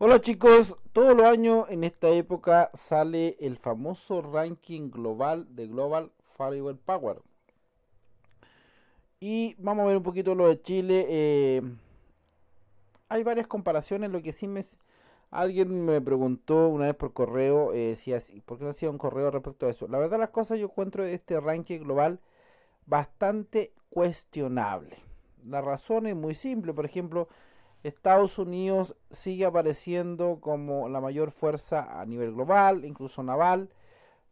Hola chicos, todos los años en esta época sale el famoso ranking global de Global Firewall Power. Y vamos a ver un poquito lo de Chile. Eh, hay varias comparaciones, lo que sí me... Alguien me preguntó una vez por correo si eh, así, por qué no hacía un correo respecto a eso. La verdad las cosas yo encuentro este ranking global bastante cuestionable. La razón es muy simple, por ejemplo, Estados Unidos sigue apareciendo como la mayor fuerza a nivel global, incluso naval,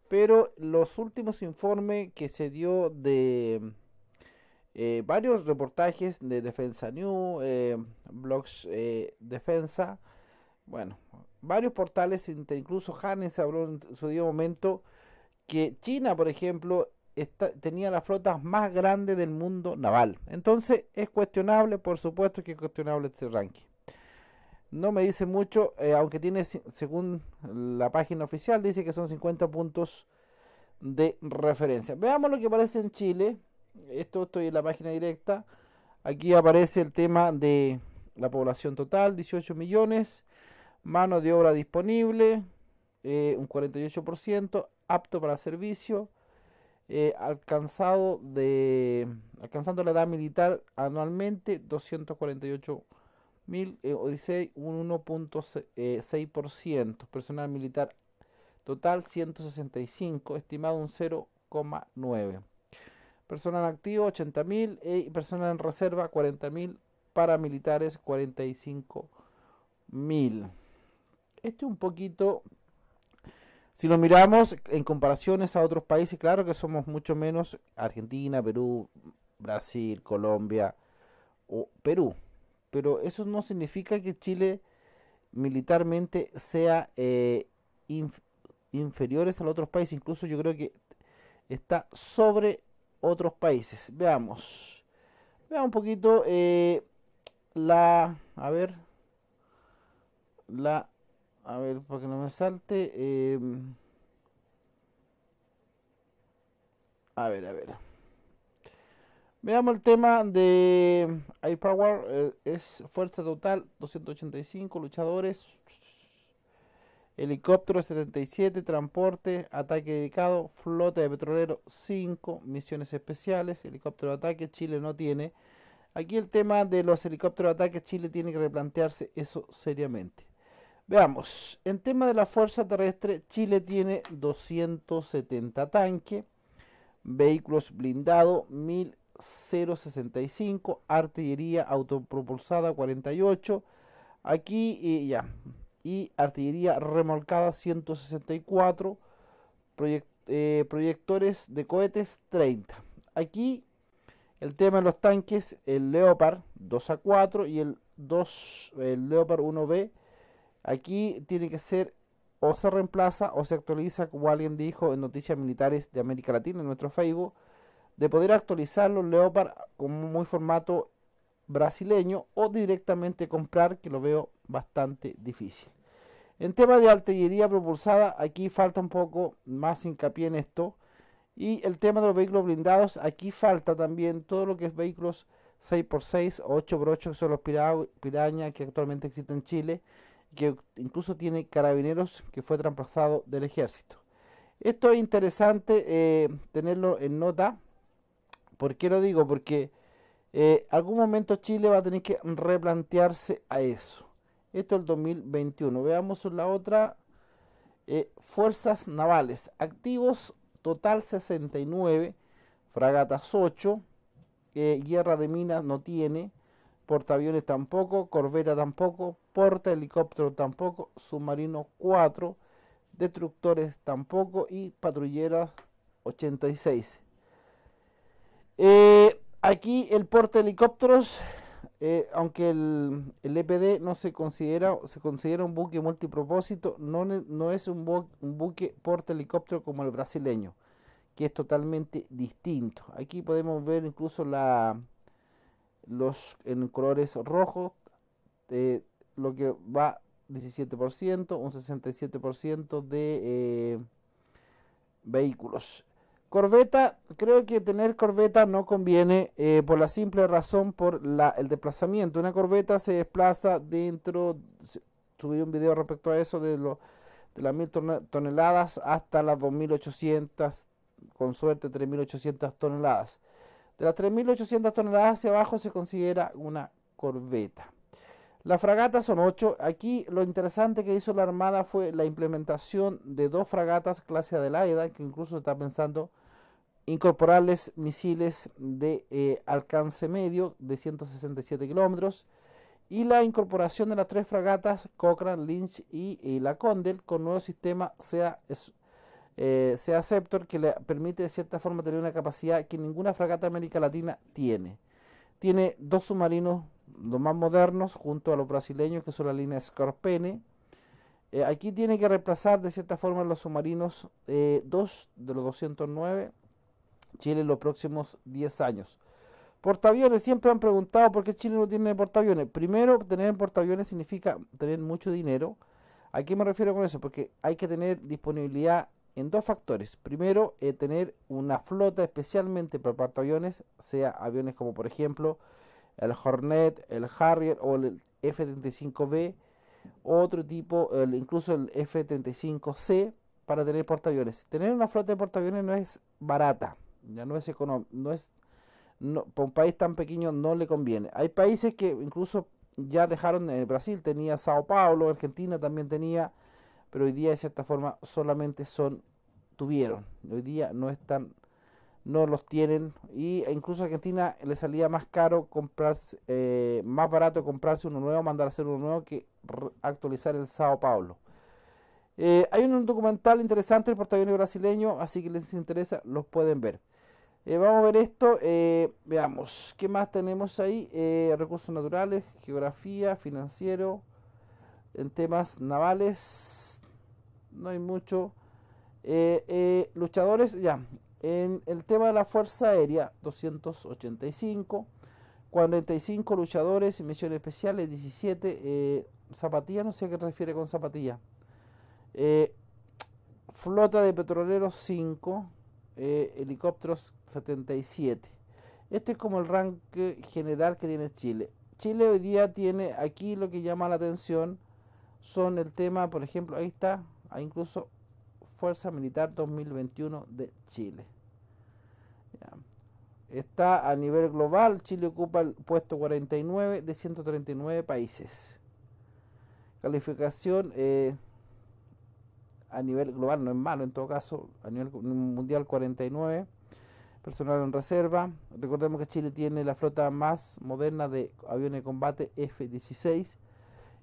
pero los últimos informes que se dio de eh, varios reportajes de Defensa New, eh, blogs eh, Defensa, bueno, varios portales, incluso Hannes habló en su momento que China, por ejemplo, tenía la flota más grande del mundo naval. Entonces es cuestionable, por supuesto que es cuestionable este ranking. No me dice mucho, eh, aunque tiene, según la página oficial, dice que son 50 puntos de referencia. Veamos lo que aparece en Chile. Esto estoy en la página directa. Aquí aparece el tema de la población total, 18 millones, mano de obra disponible, eh, un 48%, apto para servicio, eh, alcanzado de, alcanzando la edad militar anualmente 248 mil eh, un 1.6%, eh, personal militar total 165, estimado un 0,9%. Personal activo 80.000 eh, y personal en reserva 40.000, paramilitares 45.000. Este un poquito si lo miramos en comparaciones a otros países, claro que somos mucho menos Argentina, Perú, Brasil, Colombia o Perú. Pero eso no significa que Chile militarmente sea eh, inferiores a los otros países. Incluso yo creo que está sobre otros países. Veamos. Veamos un poquito eh, la... A ver. La a ver, para que no me salte. Em, a ver, a ver. Veamos el tema de power Power eh, es fuerza total, 285 luchadores. Helicóptero 77, transporte, ataque dedicado, flota de petrolero 5, misiones especiales, helicóptero de ataque, Chile no tiene. Aquí el tema de los helicópteros de ataque, Chile tiene que replantearse eso seriamente. Veamos, en tema de la Fuerza Terrestre, Chile tiene 270 tanques, vehículos blindados 1065, artillería autopropulsada 48, aquí y ya, y artillería remolcada 164, eh, proyectores de cohetes 30. Aquí el tema de los tanques, el Leopard 2 a 4 y el, 2, el Leopard 1B Aquí tiene que ser o se reemplaza o se actualiza, como alguien dijo en Noticias Militares de América Latina, en nuestro Facebook, de poder actualizar los Leopard con muy formato brasileño o directamente comprar, que lo veo bastante difícil. En tema de artillería propulsada, aquí falta un poco más hincapié en esto. Y el tema de los vehículos blindados, aquí falta también todo lo que es vehículos 6x6 o 8x8, que son los pirañas que actualmente existen en Chile que incluso tiene carabineros que fue traspasado del ejército. Esto es interesante eh, tenerlo en nota. ¿Por qué lo digo? Porque en eh, algún momento Chile va a tener que replantearse a eso. Esto es el 2021. Veamos la otra. Eh, fuerzas navales. Activos total 69. Fragatas 8. guerra de minas no tiene. Portaaviones tampoco. Corbeta tampoco porta helicóptero tampoco, submarino 4, destructores tampoco y patrulleras 86. Eh, aquí el porta helicópteros, eh, aunque el, el, EPD no se considera, se considera un buque multipropósito, no, no es un, buque porta helicóptero como el brasileño, que es totalmente distinto. Aquí podemos ver incluso la, los en colores rojos. de eh, lo que va 17%, un 67% de eh, vehículos. Corveta, creo que tener corbeta no conviene eh, por la simple razón por la, el desplazamiento. Una corbeta se desplaza dentro, subí un video respecto a eso, de, de las 1000 toneladas hasta las 2800, con suerte 3800 toneladas. De las 3800 toneladas hacia abajo se considera una corbeta las fragatas son ocho. Aquí lo interesante que hizo la Armada fue la implementación de dos fragatas clase Adelaida, que incluso está pensando incorporarles misiles de eh, alcance medio de 167 kilómetros y la incorporación de las tres fragatas Cochrane, Lynch y, la Condel con nuevo sistema sea, eh, sea Sceptor que le permite de cierta forma tener una capacidad que ninguna fragata de América Latina tiene. Tiene dos submarinos los más modernos, junto a los brasileños, que son la línea Scorpene. Eh, aquí tiene que reemplazar de cierta forma los submarinos 2 eh, de los 209 Chile en los próximos 10 años. Portaaviones, siempre han preguntado por qué Chile no tiene portaaviones. Primero, tener portaaviones significa tener mucho dinero. ¿A qué me refiero con eso? Porque hay que tener disponibilidad en dos factores. Primero, eh, tener una flota especialmente para portaaviones, sea aviones como por ejemplo el Hornet, el Harrier o el F-35B, otro tipo, incluso el F-35C, para tener portaaviones. Tener una flota de portaaviones no es barata, ya no es económico, no es, para un país tan pequeño no le conviene. Hay países que incluso ya dejaron, en eh, Brasil tenía Sao Paulo, Argentina también tenía, pero hoy día de cierta forma solamente son, tuvieron, hoy día no están no los tienen y e incluso a Argentina le salía más caro comprarse eh, más barato comprarse uno nuevo mandar a hacer uno nuevo que actualizar el Sao Paulo eh, hay un documental interesante del portaaviones brasileño así que les interesa los pueden ver eh, vamos a ver esto veamos qué más tenemos ahí recursos naturales geografía financiero en temas navales no hay mucho luchadores ya en el tema de la Fuerza Aérea, 285. 45 luchadores, misiones especiales, 17 eh, zapatilla no sé a qué refiere con zapatilla eh, flota de petroleros 5, eh, helicópteros 77. Este es como el ranking general que tiene Chile. Chile hoy día tiene aquí lo que llama la atención son el tema, por ejemplo, ahí está, incluso Fuerza Militar 2021 de Chile. Está a nivel global, Chile ocupa el puesto 49 de 139 países. Calificación eh, a nivel global, no es malo en todo caso, a nivel mundial 49, personal en reserva. Recordemos que Chile tiene la flota más moderna de aviones de combate F-16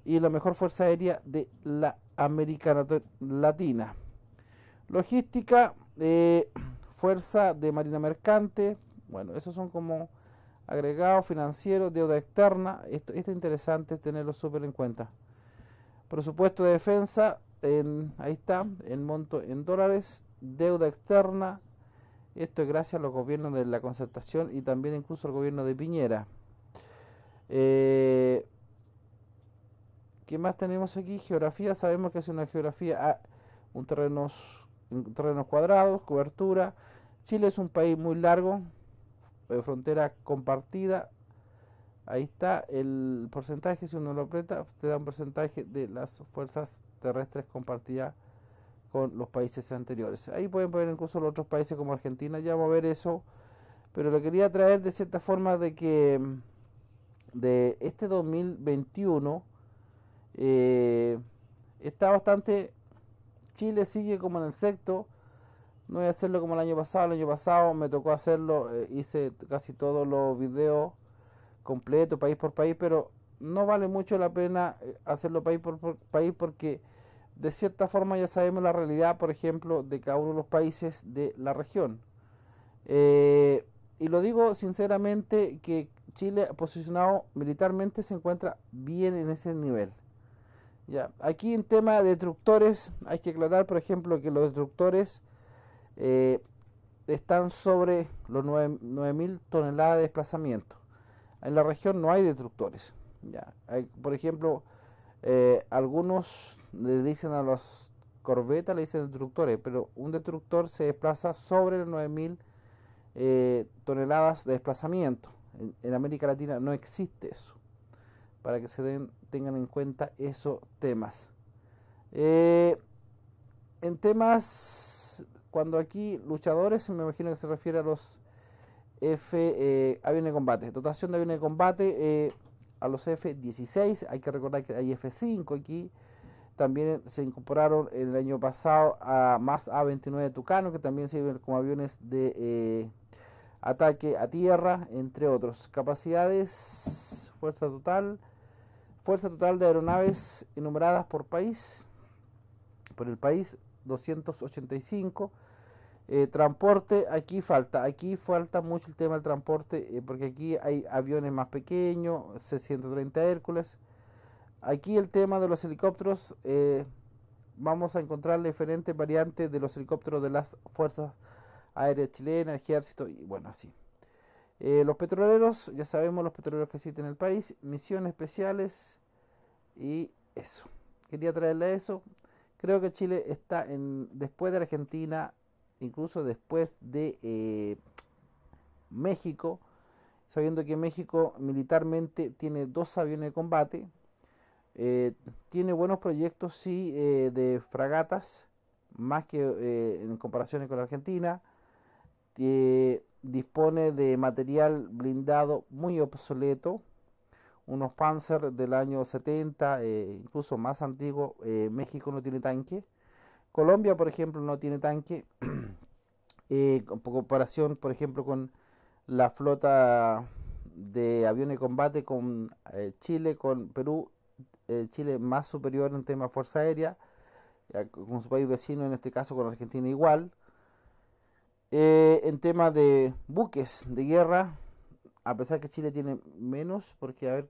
y la mejor fuerza aérea de la América Latina. Logística, eh, fuerza de marina mercante, bueno, esos son como agregados financieros, deuda externa, esto, es interesante tenerlo súper en cuenta. Presupuesto de defensa, ahí está, el monto en dólares, deuda externa, esto es gracias a los gobiernos de la concertación y también incluso al gobierno de Piñera. Eh, ¿Qué más tenemos aquí? Geografía, sabemos que es una geografía, ah, un terrenos, terrenos cuadrados, cobertura, Chile es un país muy largo, de eh, frontera compartida. Ahí está el porcentaje, si uno lo aprieta, te da un porcentaje de las fuerzas terrestres compartidas con los países anteriores. Ahí pueden poner incluso los otros países como Argentina, ya va a ver eso, pero lo quería traer de cierta forma de que de este 2021 eh, está bastante, Chile sigue como en el sexto, no voy a hacerlo como el año pasado. El año pasado me tocó hacerlo. Eh, hice casi todos los videos completos, país por país, pero no vale mucho la pena eh, hacerlo país por, país porque de cierta forma ya sabemos la realidad, por ejemplo, de cada uno de los países de la región. Eh, y lo digo sinceramente que Chile posicionado militarmente se encuentra bien en ese nivel. Ya, aquí en tema de destructores hay que aclarar, por ejemplo, que los destructores eh, están sobre los 9.000 toneladas de desplazamiento. En la región no hay destructores. Ya. por ejemplo, eh, algunos le dicen a los corbetas, le dicen destructores, pero un destructor se desplaza sobre los 9.000 eh, toneladas de desplazamiento. En, América Latina no existe eso. Para que se den, tengan en cuenta esos temas. en temas cuando aquí luchadores, me imagino que se refiere a los F, eh, aviones de combate. Dotación de aviones de combate eh, a los F-16. Hay que recordar que hay F-5 aquí. También se incorporaron en el año pasado a más A-29 de Tucano, que también sirven como aviones de eh, ataque a tierra, entre otros. Capacidades, fuerza total, fuerza total de aeronaves enumeradas por país, por el país, 285 eh, transporte, aquí falta, aquí falta mucho el tema del transporte, eh, porque aquí hay aviones más pequeños, C-130 Hércules. Aquí el tema de los helicópteros, eh, vamos a encontrar diferentes variantes de los helicópteros de las fuerzas aéreas chilenas, ejército y bueno, así. los petroleros, ya sabemos los petroleros que existen en el país, misiones especiales y eso. Quería traerle eso. Creo que Chile está en, después de Argentina, incluso después de eh, México, sabiendo que México militarmente tiene dos aviones de combate, eh, tiene buenos proyectos, sí, eh, de fragatas, más que en comparación con la Argentina, dispone de material blindado muy obsoleto, unos Panzer del año 70, incluso más antiguo, México no tiene tanque Colombia, por ejemplo, no tiene tanque. Eh, comparación, por ejemplo, con la flota de aviones de combate con eh, Chile, con Perú, eh, Chile más superior en tema de fuerza aérea, con su país vecino, en este caso con Argentina igual. en tema de buques de guerra, a pesar que Chile tiene menos, porque a ver,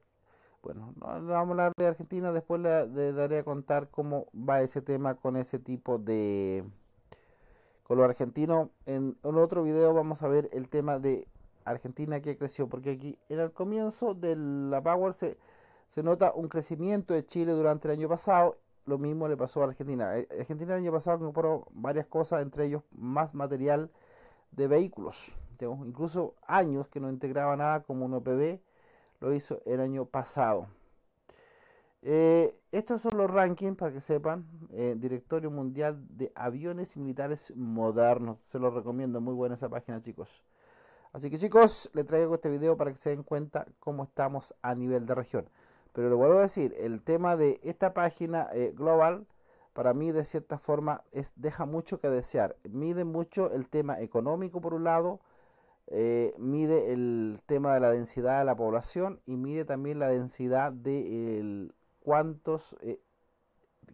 bueno, pues, vamos a hablar de Argentina, después le, daré a contar cómo va ese tema con ese tipo de... con lo argentino. En, otro video vamos a ver el tema de Argentina que creció, porque aquí en el comienzo de la Power se, se nota un crecimiento de Chile durante el año pasado lo mismo le pasó a Argentina. Eh, Argentina el año pasado compró varias cosas, entre ellos más material de vehículos. Tengo incluso años que no integraba nada como un OPB lo hizo el año pasado. Eh, estos son los rankings, para que sepan, eh, Directorio Mundial de Aviones Militares Modernos. Se los recomiendo, muy buena esa página, chicos. Así que chicos, les traigo este video para que se den cuenta cómo estamos a nivel de región. Pero lo vuelvo a decir, el tema de esta página eh, global, para mí de cierta forma, es, deja mucho que desear. Mide mucho el tema económico por un lado, eh, mide el tema de la densidad de la población y mide también la densidad de el, cuántos eh,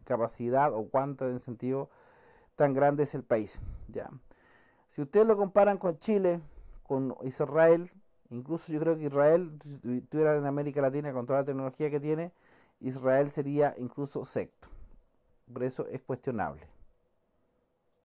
capacidad o cuánto en sentido tan grande es el país. Ya. Si ustedes lo comparan con Chile, con Israel, incluso yo creo que Israel, si tuviera en América Latina con toda la tecnología que tiene, Israel sería incluso sexto. Por eso es cuestionable.